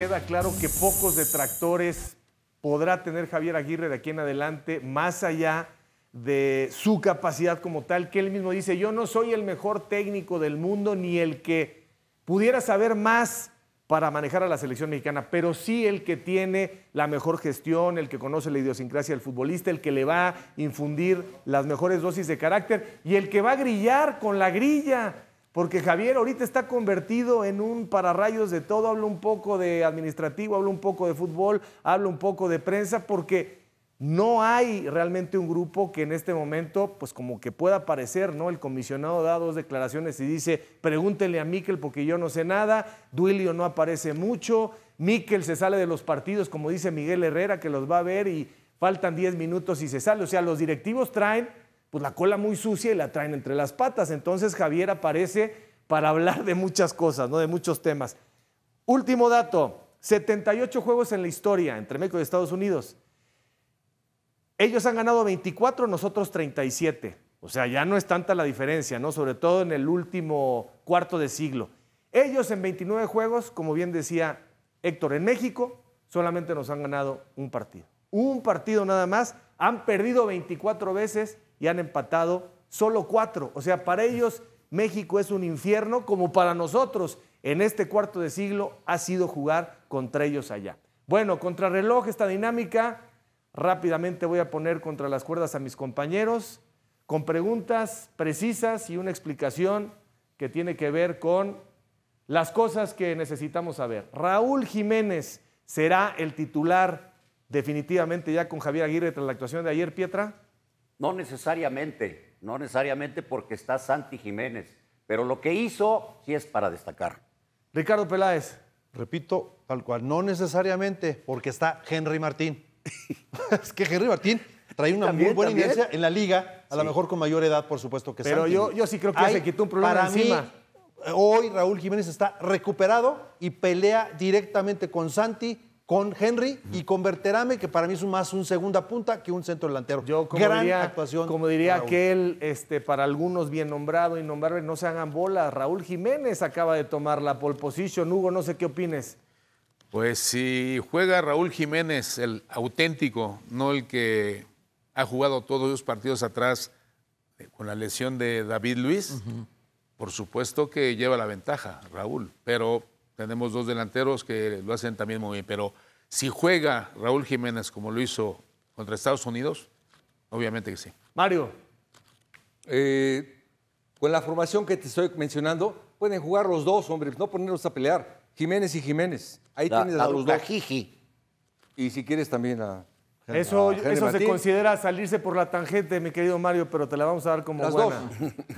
Queda claro que pocos detractores podrá tener Javier Aguirre de aquí en adelante, más allá de su capacidad como tal, que él mismo dice, yo no soy el mejor técnico del mundo ni el que pudiera saber más para manejar a la selección mexicana, pero sí el que tiene la mejor gestión, el que conoce la idiosincrasia del futbolista, el que le va a infundir las mejores dosis de carácter y el que va a grillar con la grilla, porque Javier ahorita está convertido en un pararrayos de todo, habla un poco de administrativo, habla un poco de fútbol, habla un poco de prensa, porque no hay realmente un grupo que en este momento, pues como que pueda aparecer, ¿no? El comisionado da dos declaraciones y dice, pregúntenle a Miquel porque yo no sé nada, Duilio no aparece mucho, Miquel se sale de los partidos, como dice Miguel Herrera, que los va a ver y faltan 10 minutos y se sale. O sea, los directivos traen pues la cola muy sucia y la traen entre las patas. Entonces Javier aparece para hablar de muchas cosas, ¿no? de muchos temas. Último dato, 78 juegos en la historia entre México y Estados Unidos. Ellos han ganado 24, nosotros 37. O sea, ya no es tanta la diferencia, ¿no? Sobre todo en el último cuarto de siglo. Ellos en 29 juegos, como bien decía Héctor, en México solamente nos han ganado un partido. Un partido nada más. Han perdido 24 veces y han empatado solo cuatro. O sea, para ellos México es un infierno como para nosotros en este cuarto de siglo ha sido jugar contra ellos allá. Bueno, contrarreloj esta dinámica. Rápidamente voy a poner contra las cuerdas a mis compañeros con preguntas precisas y una explicación que tiene que ver con las cosas que necesitamos saber. Raúl Jiménez será el titular definitivamente ya con Javier Aguirre tras la actuación de ayer, Pietra. No necesariamente, no necesariamente porque está Santi Jiménez, pero lo que hizo sí es para destacar. Ricardo Peláez. Repito, tal cual, no necesariamente porque está Henry Martín. es que Henry Martín trae una muy buena inercia en la liga, a lo mejor con mayor edad, por supuesto que Pero yo, yo sí creo que se quitó un problema hoy Raúl Jiménez está recuperado y pelea directamente con Santi con Henry y con que para mí es más un segunda punta que un centro delantero. Yo, como diría, actuación. Como diría aquel, este, para algunos bien nombrado, y nombrado, no se hagan bolas. Raúl Jiménez acaba de tomar la pole position. Hugo, no sé qué opines. Pues si juega Raúl Jiménez, el auténtico, no el que ha jugado todos los partidos atrás eh, con la lesión de David Luis, por supuesto que lleva la ventaja, Raúl. Pero tenemos dos delanteros que lo hacen también muy bien, pero si juega Raúl Jiménez como lo hizo contra Estados Unidos, obviamente que sí. Mario, eh, con la formación que te estoy mencionando, pueden jugar los dos, hombre, no ponerlos a pelear. Jiménez y Jiménez. Ahí tienes a los dos. Y si quieres también a, eso, ah, eso se considera salirse por la tangente, mi querido Mario, pero te la vamos a dar como buena.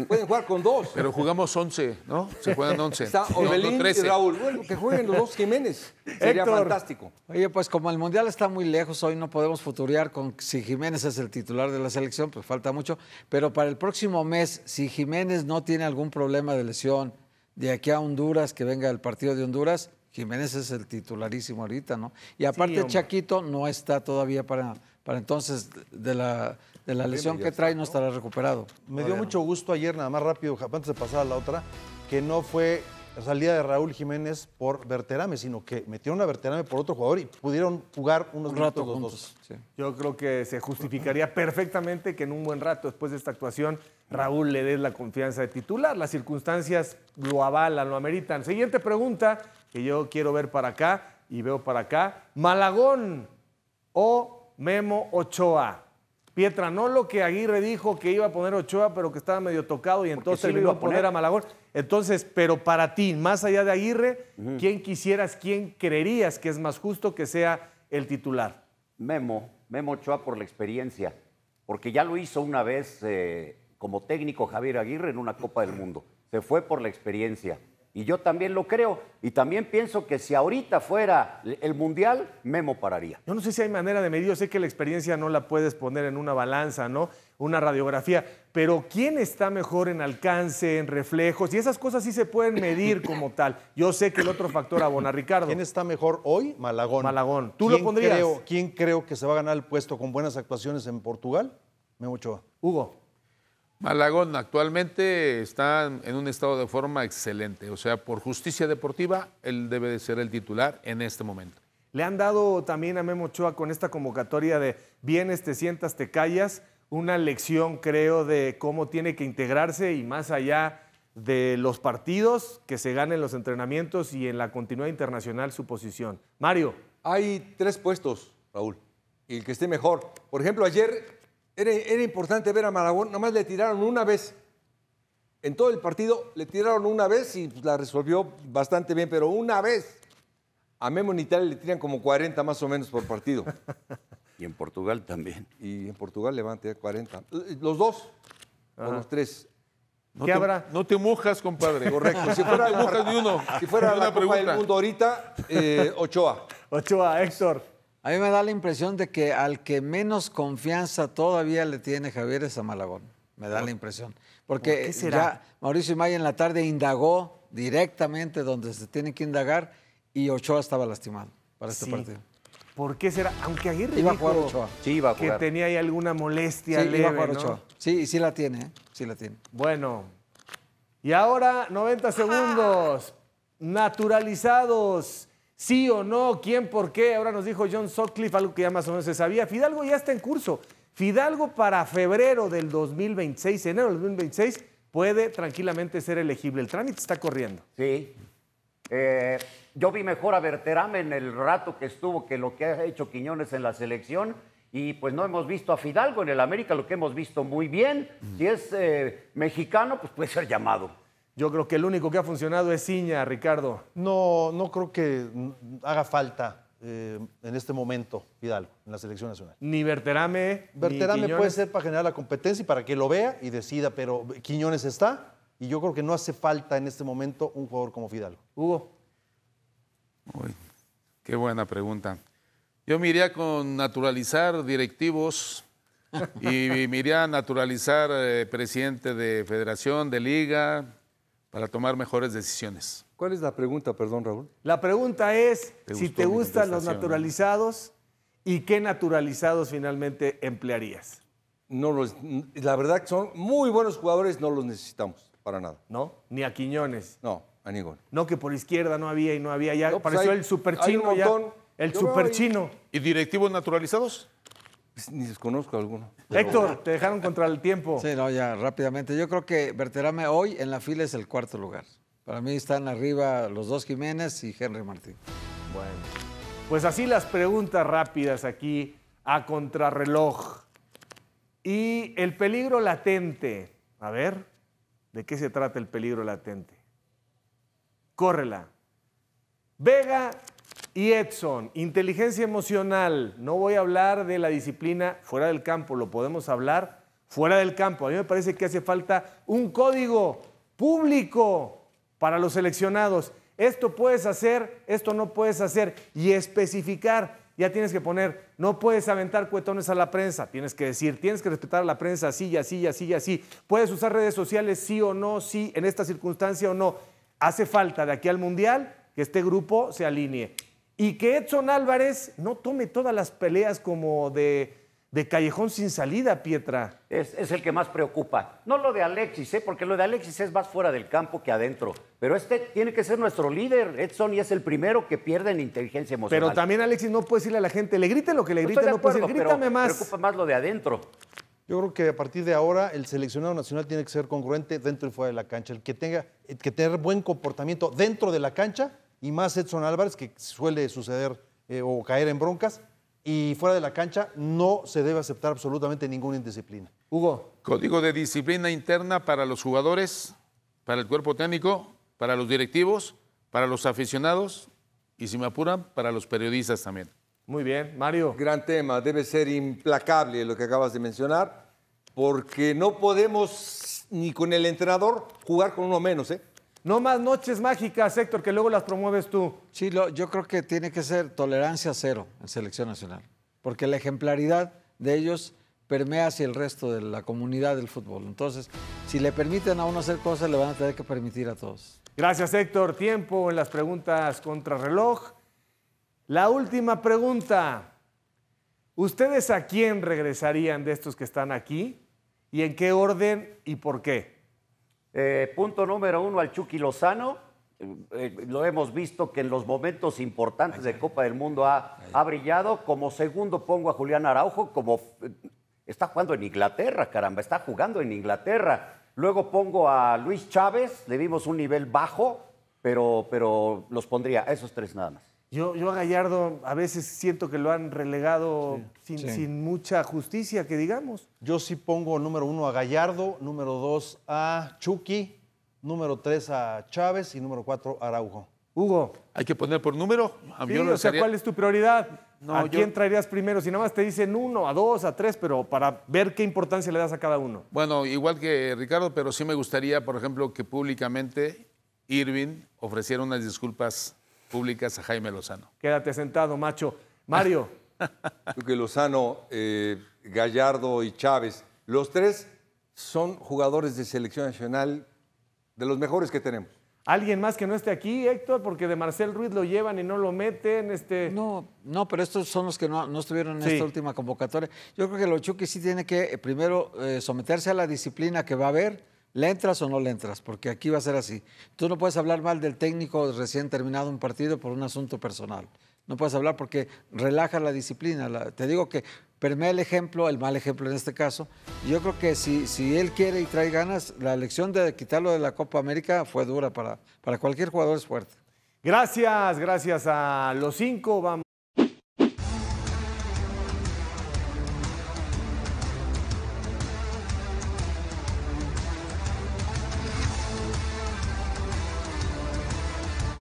Pueden jugar con dos. Pero jugamos once ¿no? Se juegan once Está Orbelín y Raúl. que jueguen los dos Jiménez. Sería fantástico. Oye, pues como el Mundial está muy lejos, hoy no podemos futurear con si Jiménez es el titular de la selección, pues falta mucho. Pero para el próximo mes, si Jiménez no tiene algún problema de lesión de aquí a Honduras, que venga el partido de Honduras, Jiménez es el titularísimo ahorita, ¿no? Y aparte Chaquito no está todavía para, para entonces de la, de la lesión que trae no estará recuperado. Me dio mucho gusto ayer, nada más rápido, antes de pasar a la otra, que no fue salida de Raúl Jiménez por Verterame, sino que metieron a Verterame por otro jugador y pudieron jugar unos minutos los dos. Yo creo que se justificaría perfectamente que en un buen rato después de esta actuación Raúl le dé la confianza de titular. Las circunstancias lo avalan, lo ameritan. Siguiente pregunta que yo quiero ver para acá y veo para acá. Malagón o Memo Ochoa. Pietra, no lo que Aguirre dijo que iba a poner Ochoa, pero que estaba medio tocado y entonces iba a poner a Malagón. Entonces, pero para ti, más allá de Aguirre, ¿quién quisieras, quién creerías que es más justo que sea el titular? Memo, Memo Ochoa por la experiencia, porque ya lo hizo una vez eh, como técnico Javier Aguirre en una Copa del Mundo. Se fue por la experiencia. Y yo también lo creo. Y también pienso que si ahorita fuera el Mundial, Memo pararía. Yo no sé si hay manera de medir. Yo sé que la experiencia no la puedes poner en una balanza, ¿no? Una radiografía. Pero ¿quién está mejor en alcance, en reflejos? Y esas cosas sí se pueden medir como tal. Yo sé que el otro factor abona, Ricardo. ¿Quién está mejor hoy? Malagón. Malagón. ¿Tú lo pondrías? ¿Quién creo que se va a ganar el puesto con buenas actuaciones en Portugal? Memo Ochoa. Hugo. Malagón actualmente está en un estado de forma excelente, o sea, por justicia deportiva, él debe de ser el titular en este momento. Le han dado también a Memo Ochoa con esta convocatoria de bienes, te sientas, te callas, una lección creo de cómo tiene que integrarse y más allá de los partidos, que se ganen los entrenamientos y en la continuidad internacional su posición. Mario. Hay tres puestos, Raúl, y el que esté mejor. Por ejemplo, ayer era, importante ver a Malagón, nomás le tiraron una vez. En todo el partido le tiraron una vez y pues, la resolvió bastante bien, pero una vez. A Memo en Italia le tiran como 40 más o menos por partido. Y en Portugal también. Y en Portugal tirar 40. Los dos, o los tres. No ¿Qué te, habrá? No te mojas, compadre. Correcto. Si fuera, uno. Si fuera la pregunta. Copa del Mundo ahorita, eh, Ochoa. Ochoa, Héctor. A mí me da la impresión de que al que menos confianza todavía le tiene Javier es a Malagón. Me da la impresión. Porque ya Mauricio Imay en la tarde indagó directamente donde se tiene que indagar y Ochoa estaba lastimado para este partido. ¿Por qué será? Aunque Aguirre iba a jugar Sí, a que tenía ahí alguna molestia sí, leve, iba a jugar Sí, sí la tiene, ¿eh? sí la tiene. Bueno, y ahora 90 segundos. Ah. Naturalizados sí o no, quién, por qué. Ahora nos dijo John Sutcliffe algo que ya más o menos se sabía. Fidalgo ya está en curso. Fidalgo para febrero del 2026, enero del 2026, puede tranquilamente ser elegible. El trámite está corriendo. Sí. Eh, yo vi mejor a Berterame en el rato que estuvo que lo que ha hecho Quiñones en la selección. Y pues no hemos visto a Fidalgo en el América, lo que hemos visto muy bien. Si es eh, mexicano, pues puede ser llamado. Yo creo que el único que ha funcionado es Ciña, Ricardo. No, no creo que haga falta eh, en este momento Fidalgo en la selección nacional. Ni Berterame. Berterame puede ser para generar la competencia y para que lo vea y decida, pero Quiñones está y yo creo que no hace falta en este momento un jugador como Fidalgo. Hugo. Uy, qué buena pregunta. Yo me iría con naturalizar directivos y me iría a naturalizar eh, presidente de federación, de liga, para tomar mejores decisiones. ¿Cuál es la pregunta, perdón, Raúl? La pregunta es si te gustan los naturalizados y qué naturalizados finalmente emplearías. No los, la verdad que son muy buenos jugadores, no los necesitamos para nada. ¿No? Ni a Quiñones. No, a ningún. No que por izquierda no había y no había, ya pues apareció el superchino. Hay Ya, el superchino. ¿Y directivos naturalizados? Pues, ni desconozco alguno. Héctor, te dejaron contra el tiempo. Sí, no, ya rápidamente. Yo creo que Berterame hoy en la fila es el cuarto lugar. Para mí están arriba los dos Jiménez y Henry Martín. Bueno, pues así las preguntas rápidas aquí a contrarreloj. Y el peligro latente. A ver, ¿de qué se trata el peligro latente? Córrela. Vega y Edson, inteligencia emocional. No voy a hablar de la disciplina fuera del campo, lo podemos hablar fuera del campo. A mí me parece que hace falta un código público para los seleccionados. Esto puedes hacer, esto no puedes hacer. Y especificar, ya tienes que poner, no puedes aventar cuetones a la prensa, tienes que decir, tienes que respetar a la prensa así y así y así y así. Puedes usar redes sociales sí o no, sí, en esta circunstancia o no. Hace falta de aquí al Mundial que este grupo se alinee y que Edson Álvarez no tome todas las peleas como de, callejón sin salida, Pietra. Es, el que más preocupa. No lo de Alexis, ¿eh? porque lo de Alexis es más fuera del campo que adentro. Pero este tiene que ser nuestro líder, Edson, y es el primero que pierde en inteligencia emocional. Pero también Alexis no puede decirle a la gente, le grite lo que le grite, no, puede decir, grítame más. preocupa más lo de adentro. Yo creo que a partir de ahora el seleccionado nacional tiene que ser congruente dentro y fuera de la cancha. El que tenga que tener buen comportamiento dentro de la cancha y más Edson Álvarez, que suele suceder eh, o caer en broncas, y fuera de la cancha no se debe aceptar absolutamente ninguna indisciplina. Hugo. Código de disciplina interna para los jugadores, para el cuerpo técnico, para los directivos, para los aficionados y, si me apuran, para los periodistas también. Muy bien, Mario. Gran tema, debe ser implacable lo que acabas de mencionar, porque no podemos ni con el entrenador jugar con uno menos, ¿eh? No más noches mágicas, Héctor, que luego las promueves tú. Sí, yo creo que tiene que ser tolerancia cero en selección nacional, porque la ejemplaridad de ellos permea hacia el resto de la comunidad del fútbol. Entonces, si le permiten a uno hacer cosas, le van a tener que permitir a todos. Gracias, Héctor. Tiempo en las preguntas contra reloj. La última pregunta. ¿Ustedes a quién regresarían de estos que están aquí? ¿Y en qué orden y por qué? Eh, punto número uno al Chucky Lozano. Eh, eh, lo hemos visto que en los momentos importantes de Copa del Mundo ha, brillado. Como segundo pongo a Julián Araujo, como está jugando en Inglaterra, caramba, está jugando en Inglaterra. Luego pongo a Luis Chávez, le vimos un nivel bajo, pero, pero los pondría a esos tres nada más. Yo, yo a Gallardo a veces siento que lo han relegado sin, mucha justicia, que digamos. Yo sí pongo número uno a Gallardo, número dos a Chucky, número tres a Chávez y número cuatro a Araujo. Hugo. Hay que poner por número. A o sea, ¿cuál es tu prioridad? ¿A quién traerías primero? Si nada más te dicen uno, a dos, a tres, pero para ver qué importancia le das a cada uno. Bueno, igual que Ricardo, pero sí me gustaría, por ejemplo, que públicamente Irving ofreciera unas disculpas públicas a Jaime Lozano. Quédate sentado, macho. Mario. que Lozano, eh, Gallardo y Chávez, los tres son jugadores de selección nacional de los mejores que tenemos. Alguien más que no esté aquí, Héctor, porque de Marcel Ruiz lo llevan y no lo meten. Este... No, no, pero estos son los que no, estuvieron en esta última convocatoria. Yo creo que Chuqui sí tiene que eh, primero eh, someterse a la disciplina que va a haber ¿Le entras o no le entras? Porque aquí va a ser así. Tú no puedes hablar mal del técnico recién terminado un partido por un asunto personal. No puedes hablar porque relaja la disciplina. te digo que permea el ejemplo, el mal ejemplo en este caso. Yo creo que si, si él quiere y trae ganas, la elección de quitarlo de la Copa América fue dura para, para cualquier jugador es fuerte. Gracias, gracias a los cinco. Vamos.